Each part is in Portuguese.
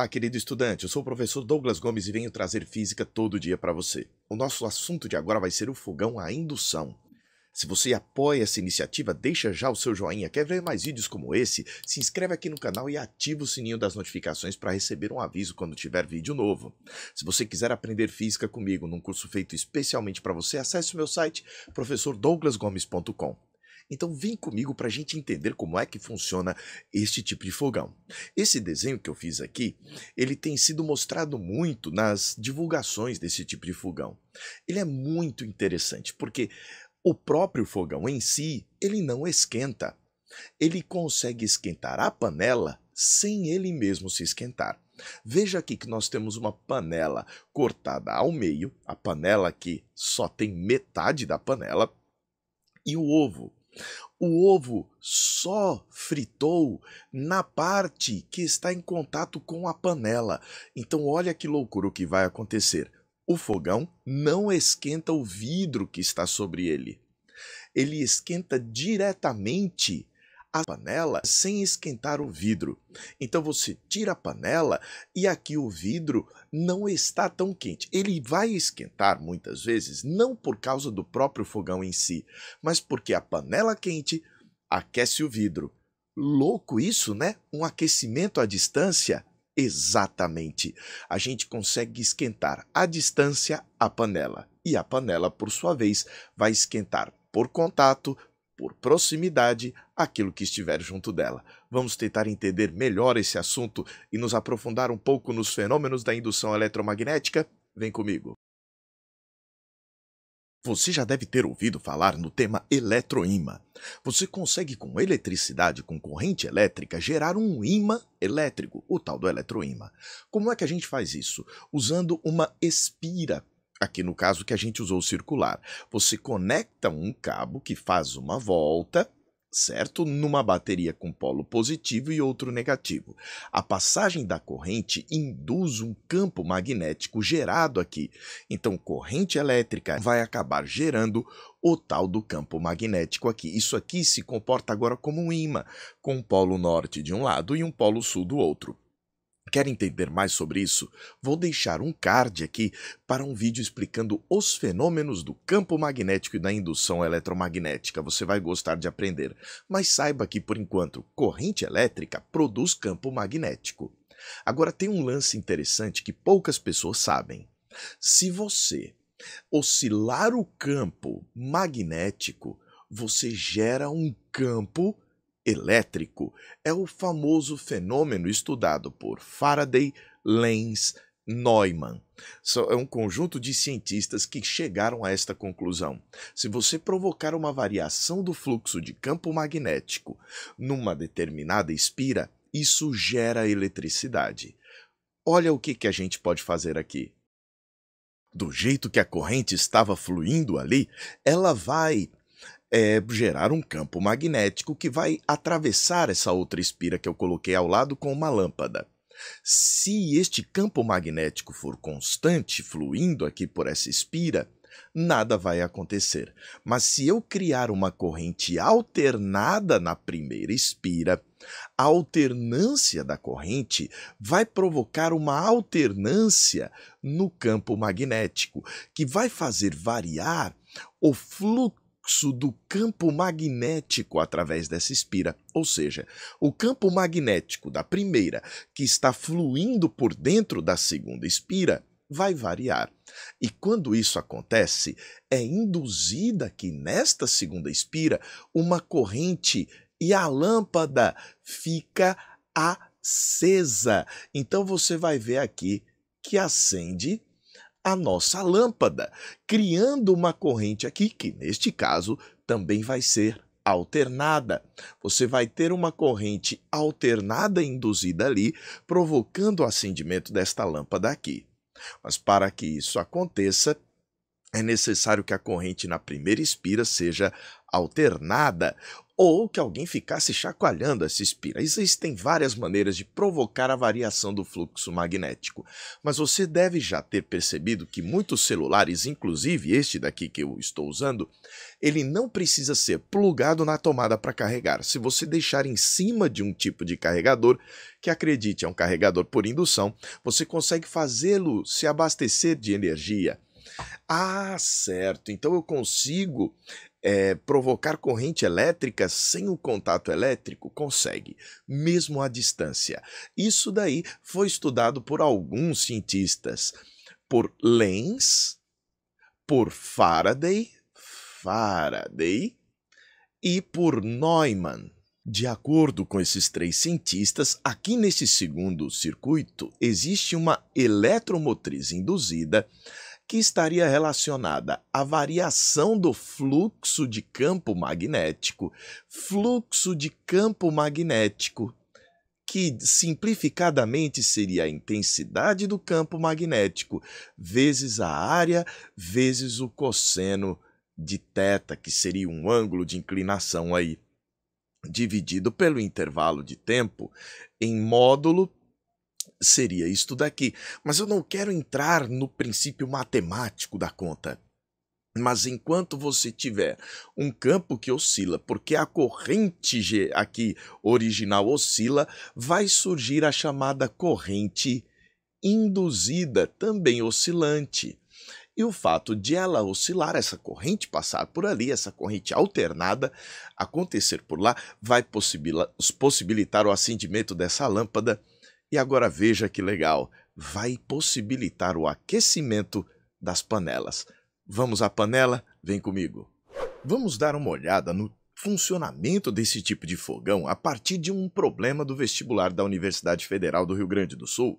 Olá, querido estudante. Eu sou o professor Douglas Gomes e venho trazer física todo dia para você. O nosso assunto de agora vai ser o fogão à indução. Se você apoia essa iniciativa, deixa já o seu joinha. Quer ver mais vídeos como esse? Se inscreve aqui no canal e ativa o sininho das notificações para receber um aviso quando tiver vídeo novo. Se você quiser aprender física comigo num curso feito especialmente para você, acesse o meu site professordouglasgomes.com. Então vem comigo para a gente entender como é que funciona este tipo de fogão. Esse desenho que eu fiz aqui, ele tem sido mostrado muito nas divulgações desse tipo de fogão. Ele é muito interessante porque o próprio fogão em si, ele não esquenta. Ele consegue esquentar a panela sem ele mesmo se esquentar. Veja aqui que nós temos uma panela cortada ao meio, a panela aqui só tem metade da panela, e o ovo. O ovo só fritou na parte que está em contato com a panela. Então, olha que loucura o que vai acontecer. O fogão não esquenta o vidro que está sobre ele. Ele esquenta diretamente a panela sem esquentar o vidro. Então você tira a panela e aqui o vidro não está tão quente. Ele vai esquentar muitas vezes, não por causa do próprio fogão em si, mas porque a panela quente aquece o vidro. Louco isso, né? Um aquecimento à distância? Exatamente. A gente consegue esquentar à distância a panela. E a panela, por sua vez, vai esquentar por contato por proximidade, aquilo que estiver junto dela. Vamos tentar entender melhor esse assunto e nos aprofundar um pouco nos fenômenos da indução eletromagnética? Vem comigo! Você já deve ter ouvido falar no tema eletroímã. Você consegue com eletricidade, com corrente elétrica, gerar um ímã elétrico, o tal do eletroímã. Como é que a gente faz isso? Usando uma espira aqui no caso que a gente usou circular, você conecta um cabo que faz uma volta, certo? Numa bateria com polo positivo e outro negativo. A passagem da corrente induz um campo magnético gerado aqui. Então, corrente elétrica vai acabar gerando o tal do campo magnético aqui. Isso aqui se comporta agora como um imã, com um polo norte de um lado e um polo sul do outro. Quer entender mais sobre isso? Vou deixar um card aqui para um vídeo explicando os fenômenos do campo magnético e da indução eletromagnética. Você vai gostar de aprender. Mas saiba que, por enquanto, corrente elétrica produz campo magnético. Agora, tem um lance interessante que poucas pessoas sabem. Se você oscilar o campo magnético, você gera um campo magnético elétrico é o famoso fenômeno estudado por Faraday, Lenz, Neumann. É um conjunto de cientistas que chegaram a esta conclusão. Se você provocar uma variação do fluxo de campo magnético numa determinada espira, isso gera eletricidade. Olha o que, que a gente pode fazer aqui. Do jeito que a corrente estava fluindo ali, ela vai é, gerar um campo magnético que vai atravessar essa outra espira que eu coloquei ao lado com uma lâmpada. Se este campo magnético for constante, fluindo aqui por essa espira, nada vai acontecer. Mas se eu criar uma corrente alternada na primeira espira, a alternância da corrente vai provocar uma alternância no campo magnético, que vai fazer variar o fluxo fluxo do campo magnético através dessa espira. Ou seja, o campo magnético da primeira, que está fluindo por dentro da segunda espira, vai variar. E quando isso acontece, é induzida aqui nesta segunda espira uma corrente e a lâmpada fica acesa. Então você vai ver aqui que acende a nossa lâmpada, criando uma corrente aqui que, neste caso, também vai ser alternada. Você vai ter uma corrente alternada induzida ali, provocando o acendimento desta lâmpada aqui. Mas para que isso aconteça, é necessário que a corrente na primeira espira seja alternada, ou que alguém ficasse chacoalhando essa espira. Existem várias maneiras de provocar a variação do fluxo magnético, mas você deve já ter percebido que muitos celulares, inclusive este daqui que eu estou usando, ele não precisa ser plugado na tomada para carregar. Se você deixar em cima de um tipo de carregador, que acredite, é um carregador por indução, você consegue fazê-lo se abastecer de energia. Ah, certo. Então eu consigo é, provocar corrente elétrica sem o contato elétrico? Consegue, mesmo à distância. Isso daí foi estudado por alguns cientistas, por Lenz, por Faraday, Faraday e por Neumann. De acordo com esses três cientistas, aqui nesse segundo circuito existe uma eletromotriz induzida que estaria relacionada à variação do fluxo de campo magnético. Fluxo de campo magnético, que simplificadamente seria a intensidade do campo magnético vezes a área vezes o cosseno de θ, que seria um ângulo de inclinação aí, dividido pelo intervalo de tempo em módulo seria isto daqui. Mas eu não quero entrar no princípio matemático da conta. Mas enquanto você tiver um campo que oscila, porque a corrente G aqui original oscila, vai surgir a chamada corrente induzida, também oscilante. E o fato de ela oscilar, essa corrente passar por ali, essa corrente alternada acontecer por lá, vai possibilitar o acendimento dessa lâmpada e agora veja que legal, vai possibilitar o aquecimento das panelas. Vamos à panela? Vem comigo. Vamos dar uma olhada no funcionamento desse tipo de fogão a partir de um problema do vestibular da Universidade Federal do Rio Grande do Sul.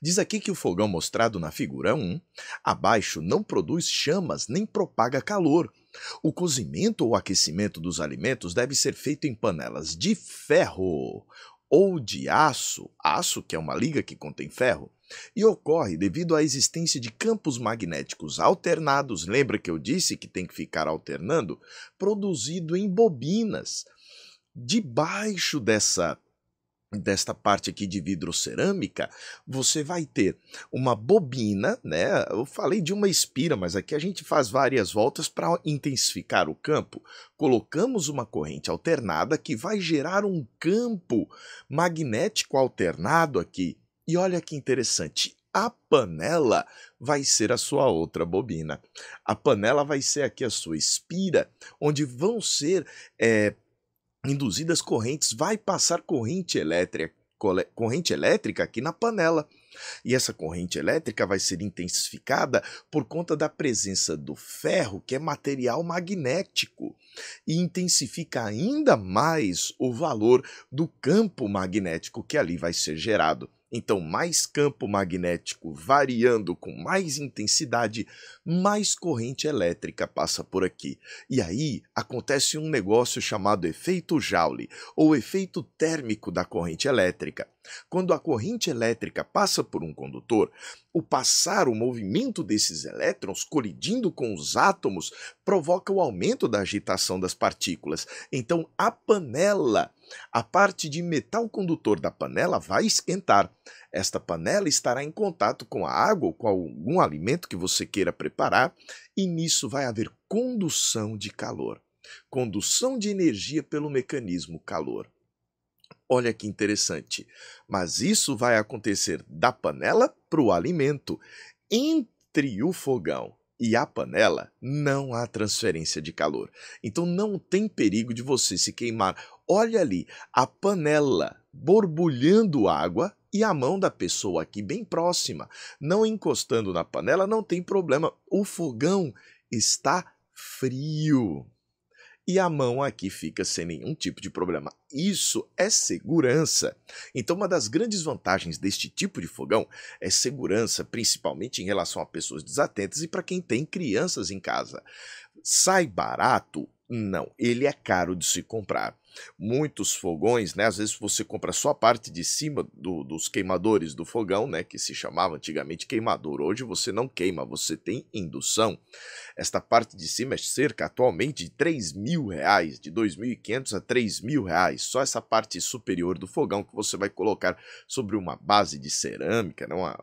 Diz aqui que o fogão mostrado na figura 1 abaixo não produz chamas nem propaga calor. O cozimento ou aquecimento dos alimentos deve ser feito em panelas de ferro ou de aço, aço que é uma liga que contém ferro, e ocorre devido à existência de campos magnéticos alternados, lembra que eu disse que tem que ficar alternando, produzido em bobinas. Debaixo dessa desta parte aqui de vidrocerâmica, você vai ter uma bobina, né? Eu falei de uma espira, mas aqui a gente faz várias voltas para intensificar o campo. Colocamos uma corrente alternada que vai gerar um campo magnético alternado aqui. E olha que interessante, a panela vai ser a sua outra bobina. A panela vai ser aqui a sua espira, onde vão ser é, induzidas correntes, vai passar corrente elétrica, corrente elétrica aqui na panela. E essa corrente elétrica vai ser intensificada por conta da presença do ferro, que é material magnético, e intensifica ainda mais o valor do campo magnético que ali vai ser gerado. Então, mais campo magnético variando com mais intensidade, mais corrente elétrica passa por aqui. E aí acontece um negócio chamado efeito Joule, ou efeito térmico da corrente elétrica. Quando a corrente elétrica passa por um condutor, o passar o movimento desses elétrons colidindo com os átomos provoca o aumento da agitação das partículas. Então, a panela, a parte de metal condutor da panela vai esquentar. Esta panela estará em contato com a água ou com algum alimento que você queira preparar, e nisso vai haver condução de calor, condução de energia pelo mecanismo calor. Olha que interessante. Mas isso vai acontecer da panela para o alimento. Entre o fogão e a panela, não há transferência de calor. Então não tem perigo de você se queimar. Olha ali, a panela borbulhando água e a mão da pessoa aqui bem próxima. Não encostando na panela, não tem problema. O fogão está frio e a mão aqui fica sem nenhum tipo de problema. Isso é segurança. Então, uma das grandes vantagens deste tipo de fogão é segurança, principalmente em relação a pessoas desatentas e para quem tem crianças em casa. Sai barato não, ele é caro de se comprar. Muitos fogões, né? Às vezes você compra só a parte de cima do, dos queimadores do fogão, né? Que se chamava antigamente queimador. Hoje você não queima, você tem indução. Esta parte de cima é cerca atualmente de 3 mil reais, de 2.500 a 3 mil reais. Só essa parte superior do fogão que você vai colocar sobre uma base de cerâmica, né? uma,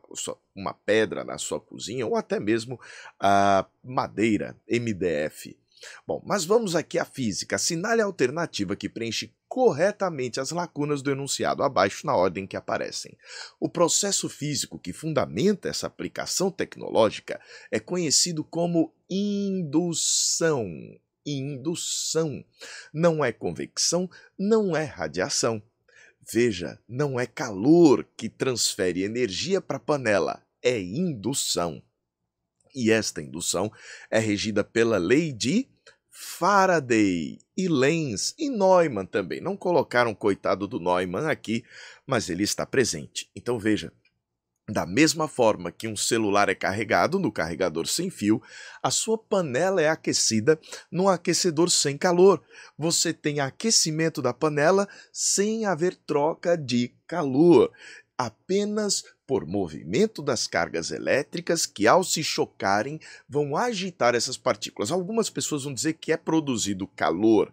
uma pedra na sua cozinha ou até mesmo a madeira MDF. Bom, mas vamos aqui à física. Assinale a alternativa que preenche corretamente as lacunas do enunciado abaixo na ordem que aparecem. O processo físico que fundamenta essa aplicação tecnológica é conhecido como indução. Indução. Não é convecção, não é radiação. Veja, não é calor que transfere energia para a panela, é indução. E esta indução é regida pela lei de Faraday e Lenz e Neumann também. Não colocaram coitado do Neumann aqui, mas ele está presente. Então veja, da mesma forma que um celular é carregado no carregador sem fio, a sua panela é aquecida num aquecedor sem calor. Você tem aquecimento da panela sem haver troca de calor. Apenas por movimento das cargas elétricas que, ao se chocarem, vão agitar essas partículas. Algumas pessoas vão dizer que é produzido calor.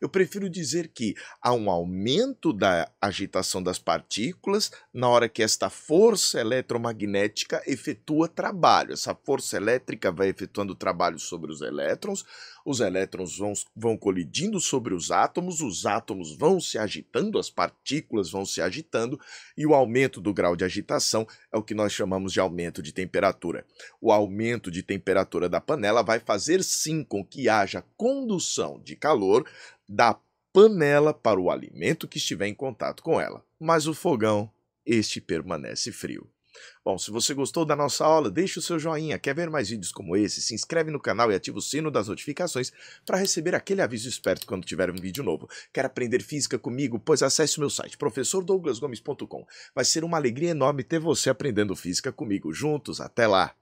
Eu prefiro dizer que há um aumento da agitação das partículas na hora que esta força eletromagnética efetua trabalho. Essa força elétrica vai efetuando trabalho sobre os elétrons, os elétrons vão, vão colidindo sobre os átomos, os átomos vão se agitando, as partículas vão se agitando, e o aumento do grau de agitação é o que nós chamamos de aumento de temperatura. O aumento de temperatura da panela vai fazer sim com que haja condução de calor da panela para o alimento que estiver em contato com ela, mas o fogão, este permanece frio. Bom, se você gostou da nossa aula, deixe o seu joinha. Quer ver mais vídeos como esse? Se inscreve no canal e ativa o sino das notificações para receber aquele aviso esperto quando tiver um vídeo novo. Quer aprender física comigo? Pois acesse o meu site professordouglasgomes.com. Vai ser uma alegria enorme ter você aprendendo física comigo juntos. Até lá!